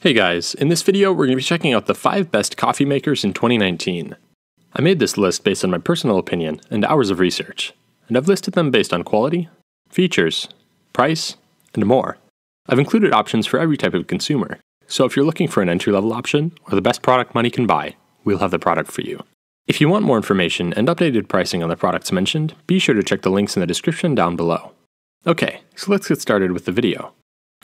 Hey guys, in this video we're going to be checking out the 5 best coffee makers in 2019. I made this list based on my personal opinion and hours of research, and I've listed them based on quality, features, price, and more. I've included options for every type of consumer, so if you're looking for an entry-level option or the best product money can buy, we'll have the product for you. If you want more information and updated pricing on the products mentioned, be sure to check the links in the description down below. Okay, so let's get started with the video.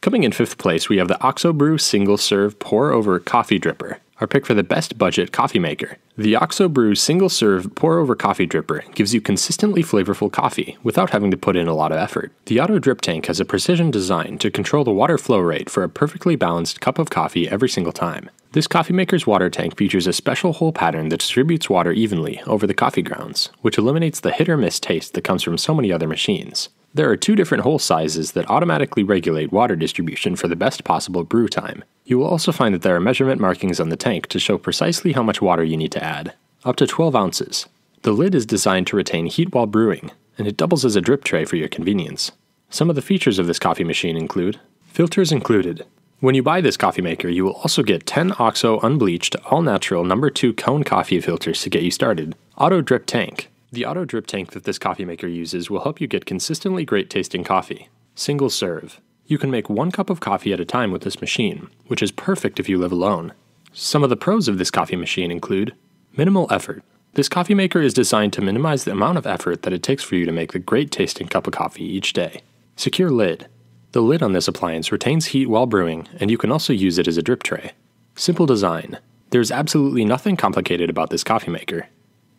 Coming in fifth place, we have the OxoBrew Single Serve Pour Over Coffee Dripper, our pick for the best budget coffee maker. The OxoBrew Single Serve Pour Over Coffee Dripper gives you consistently flavorful coffee without having to put in a lot of effort. The auto drip tank has a precision design to control the water flow rate for a perfectly balanced cup of coffee every single time. This coffee maker's water tank features a special hole pattern that distributes water evenly over the coffee grounds, which eliminates the hit or miss taste that comes from so many other machines. There are two different hole sizes that automatically regulate water distribution for the best possible brew time. You will also find that there are measurement markings on the tank to show precisely how much water you need to add, up to 12 ounces. The lid is designed to retain heat while brewing, and it doubles as a drip tray for your convenience. Some of the features of this coffee machine include filters included. When you buy this coffee maker, you will also get 10 OXO unbleached, all natural number 2 cone coffee filters to get you started, auto drip tank, the auto drip tank that this coffee maker uses will help you get consistently great tasting coffee. Single serve. You can make one cup of coffee at a time with this machine, which is perfect if you live alone. Some of the pros of this coffee machine include minimal effort. This coffee maker is designed to minimize the amount of effort that it takes for you to make the great tasting cup of coffee each day. Secure lid. The lid on this appliance retains heat while brewing, and you can also use it as a drip tray. Simple design. There's absolutely nothing complicated about this coffee maker.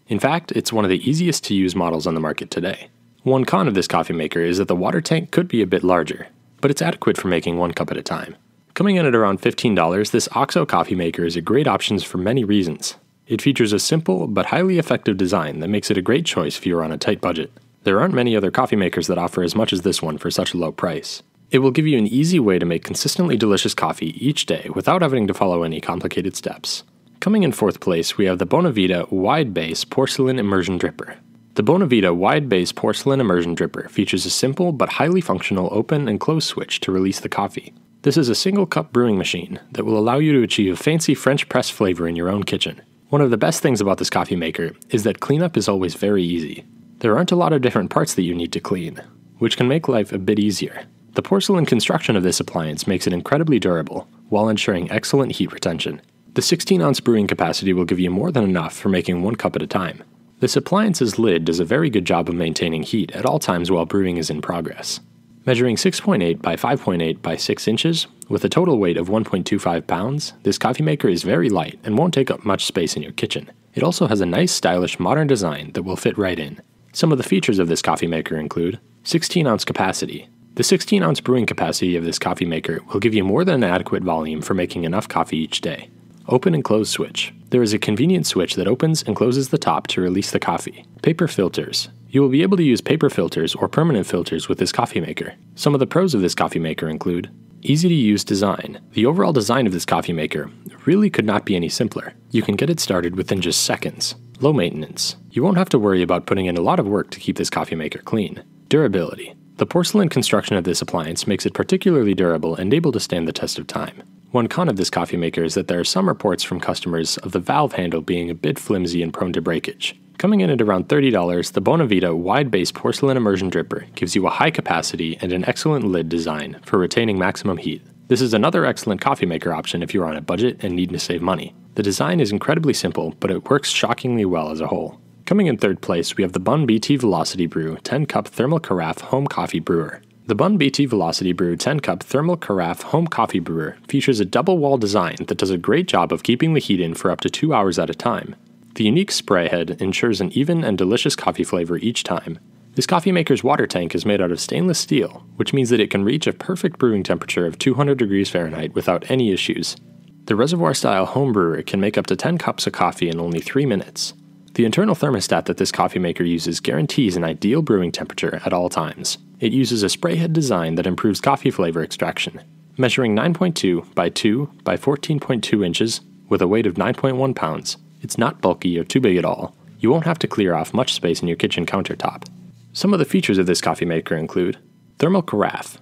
In fact, it's one of the easiest to use models on the market today. One con of this coffee maker is that the water tank could be a bit larger, but it's adequate for making one cup at a time. Coming in at around $15, this OXO coffee maker is a great option for many reasons. It features a simple but highly effective design that makes it a great choice if you're on a tight budget. There aren't many other coffee makers that offer as much as this one for such a low price. It will give you an easy way to make consistently delicious coffee each day without having to follow any complicated steps. Coming in fourth place, we have the Bonavita Wide Base Porcelain Immersion Dripper. The Bonavita Wide Base Porcelain Immersion Dripper features a simple but highly functional open and close switch to release the coffee. This is a single cup brewing machine that will allow you to achieve a fancy French press flavor in your own kitchen. One of the best things about this coffee maker is that cleanup is always very easy. There aren't a lot of different parts that you need to clean, which can make life a bit easier. The porcelain construction of this appliance makes it incredibly durable, while ensuring excellent heat retention. The 16 ounce brewing capacity will give you more than enough for making one cup at a time. This appliance's lid does a very good job of maintaining heat at all times while brewing is in progress. Measuring 6.8 by 5.8 by 6 inches, with a total weight of 1.25 pounds, this coffee maker is very light and won't take up much space in your kitchen. It also has a nice, stylish, modern design that will fit right in. Some of the features of this coffee maker include 16 ounce capacity. The 16 ounce brewing capacity of this coffee maker will give you more than an adequate volume for making enough coffee each day. Open and close switch. There is a convenient switch that opens and closes the top to release the coffee. Paper filters. You will be able to use paper filters or permanent filters with this coffee maker. Some of the pros of this coffee maker include easy to use design. The overall design of this coffee maker really could not be any simpler. You can get it started within just seconds. Low maintenance. You won't have to worry about putting in a lot of work to keep this coffee maker clean. Durability. The porcelain construction of this appliance makes it particularly durable and able to stand the test of time. One con of this coffee maker is that there are some reports from customers of the valve handle being a bit flimsy and prone to breakage. Coming in at around $30, the Bonavita wide base porcelain immersion dripper gives you a high capacity and an excellent lid design for retaining maximum heat. This is another excellent coffee maker option if you're on a budget and need to save money. The design is incredibly simple, but it works shockingly well as a whole. Coming in third place, we have the Bun BT Velocity Brew 10 cup thermal carafe home coffee brewer. The Bun BT Velocity Brew 10 Cup Thermal Carafe Home Coffee Brewer features a double wall design that does a great job of keeping the heat in for up to two hours at a time. The unique spray head ensures an even and delicious coffee flavor each time. This coffee maker's water tank is made out of stainless steel, which means that it can reach a perfect brewing temperature of 200 degrees Fahrenheit without any issues. The reservoir style home brewer can make up to 10 cups of coffee in only 3 minutes. The internal thermostat that this coffee maker uses guarantees an ideal brewing temperature at all times. It uses a spray head design that improves coffee flavor extraction, measuring 9.2 by 2 by 14.2 inches with a weight of 9.1 pounds. It's not bulky or too big at all. You won't have to clear off much space in your kitchen countertop. Some of the features of this coffee maker include thermal carafe.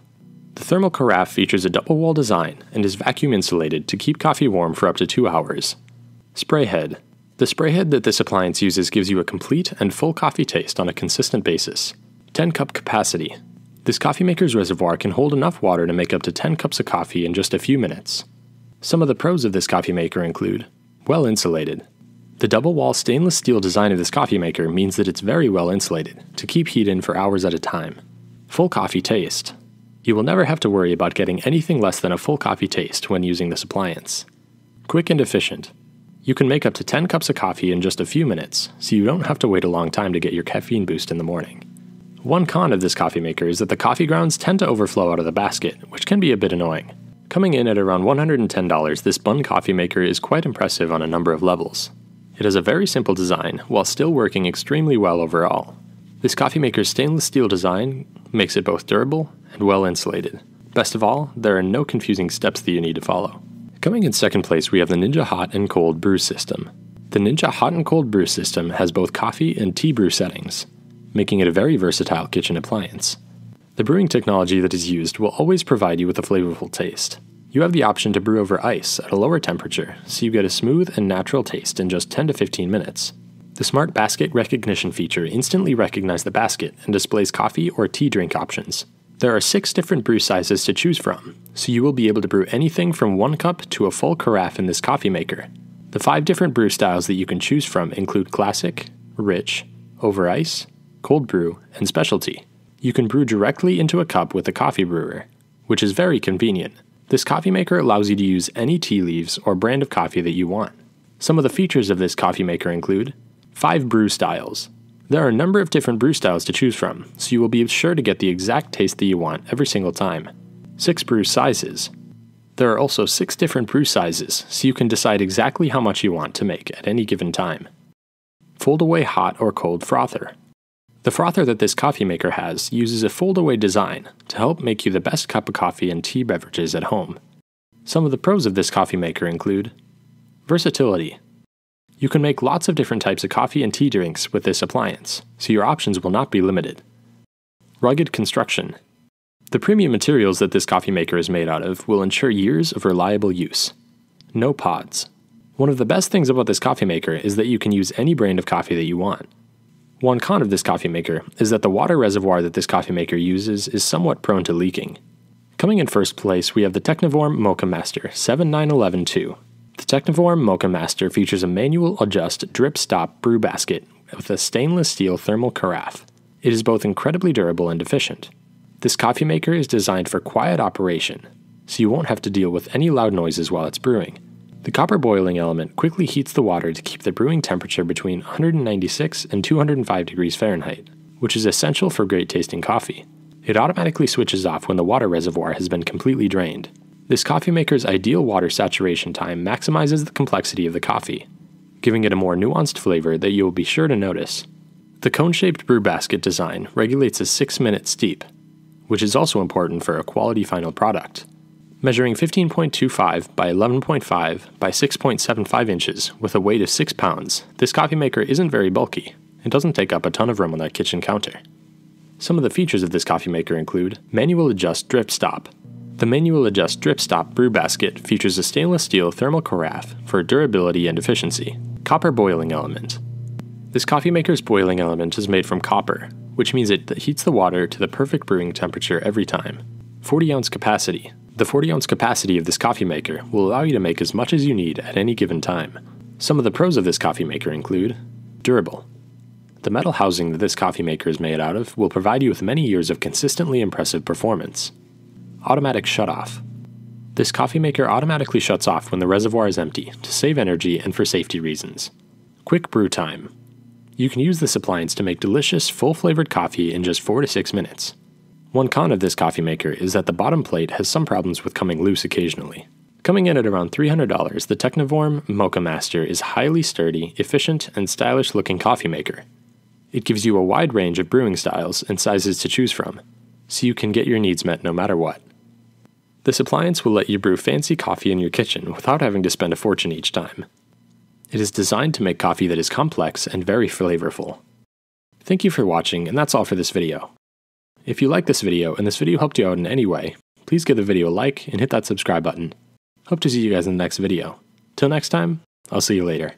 The thermal carafe features a double wall design and is vacuum insulated to keep coffee warm for up to two hours. Spray head. The spray head that this appliance uses gives you a complete and full coffee taste on a consistent basis. 10 cup capacity. This coffee maker's reservoir can hold enough water to make up to 10 cups of coffee in just a few minutes. Some of the pros of this coffee maker include well insulated. The double wall stainless steel design of this coffee maker means that it's very well insulated to keep heat in for hours at a time. Full coffee taste. You will never have to worry about getting anything less than a full coffee taste when using this appliance. Quick and efficient. You can make up to 10 cups of coffee in just a few minutes, so you don't have to wait a long time to get your caffeine boost in the morning. One con of this coffee maker is that the coffee grounds tend to overflow out of the basket, which can be a bit annoying. Coming in at around $110, this bun coffee maker is quite impressive on a number of levels. It has a very simple design, while still working extremely well overall. This coffee maker's stainless steel design makes it both durable and well insulated. Best of all, there are no confusing steps that you need to follow. Coming in second place, we have the Ninja Hot and Cold Brew System. The Ninja Hot and Cold Brew System has both coffee and tea brew settings making it a very versatile kitchen appliance. The brewing technology that is used will always provide you with a flavorful taste. You have the option to brew over ice at a lower temperature, so you get a smooth and natural taste in just 10 to 15 minutes. The Smart Basket Recognition feature instantly recognizes the basket and displays coffee or tea drink options. There are six different brew sizes to choose from, so you will be able to brew anything from one cup to a full carafe in this coffee maker. The five different brew styles that you can choose from include classic, rich, over ice, cold brew, and specialty. You can brew directly into a cup with a coffee brewer, which is very convenient. This coffee maker allows you to use any tea leaves or brand of coffee that you want. Some of the features of this coffee maker include 5 brew styles. There are a number of different brew styles to choose from, so you will be sure to get the exact taste that you want every single time. 6 brew sizes. There are also 6 different brew sizes, so you can decide exactly how much you want to make at any given time. Fold away hot or cold frother. The frother that this coffee maker has uses a foldaway design to help make you the best cup of coffee and tea beverages at home. Some of the pros of this coffee maker include versatility. You can make lots of different types of coffee and tea drinks with this appliance, so your options will not be limited. Rugged construction. The premium materials that this coffee maker is made out of will ensure years of reliable use. No pods. One of the best things about this coffee maker is that you can use any brand of coffee that you want. One con of this coffee maker is that the water reservoir that this coffee maker uses is somewhat prone to leaking. Coming in first place, we have the Technivorm Mocha Master 79112. The Technivorm Mocha Master features a manual adjust drip stop brew basket with a stainless steel thermal carafe. It is both incredibly durable and efficient. This coffee maker is designed for quiet operation, so you won't have to deal with any loud noises while it's brewing, the copper boiling element quickly heats the water to keep the brewing temperature between 196 and 205 degrees Fahrenheit, which is essential for great tasting coffee. It automatically switches off when the water reservoir has been completely drained. This coffee maker's ideal water saturation time maximizes the complexity of the coffee, giving it a more nuanced flavor that you will be sure to notice. The cone-shaped brew basket design regulates a 6-minute steep, which is also important for a quality final product measuring 15.25 by 11.5 by 6.75 inches with a weight of 6 pounds, this coffee maker isn't very bulky and doesn't take up a ton of room on that kitchen counter. Some of the features of this coffee maker include manual adjust drip stop. The manual adjust drip stop brew basket features a stainless steel thermal carafe for durability and efficiency, copper boiling element. This coffee maker's boiling element is made from copper, which means it heats the water to the perfect brewing temperature every time. 40 ounce capacity, the 40 ounce capacity of this coffee maker will allow you to make as much as you need at any given time. Some of the pros of this coffee maker include durable. The metal housing that this coffee maker is made out of will provide you with many years of consistently impressive performance. Automatic shutoff. This coffee maker automatically shuts off when the reservoir is empty to save energy and for safety reasons. Quick brew time. You can use this appliance to make delicious, full flavored coffee in just 4 to 6 minutes. One con of this coffee maker is that the bottom plate has some problems with coming loose occasionally. Coming in at around $300, the Technivorm Mocha Master is highly sturdy, efficient, and stylish looking coffee maker. It gives you a wide range of brewing styles and sizes to choose from, so you can get your needs met no matter what. This appliance will let you brew fancy coffee in your kitchen without having to spend a fortune each time. It is designed to make coffee that is complex and very flavorful. Thank you for watching, and that's all for this video. If you like this video and this video helped you out in any way, please give the video a like and hit that subscribe button. Hope to see you guys in the next video. Till next time, I'll see you later.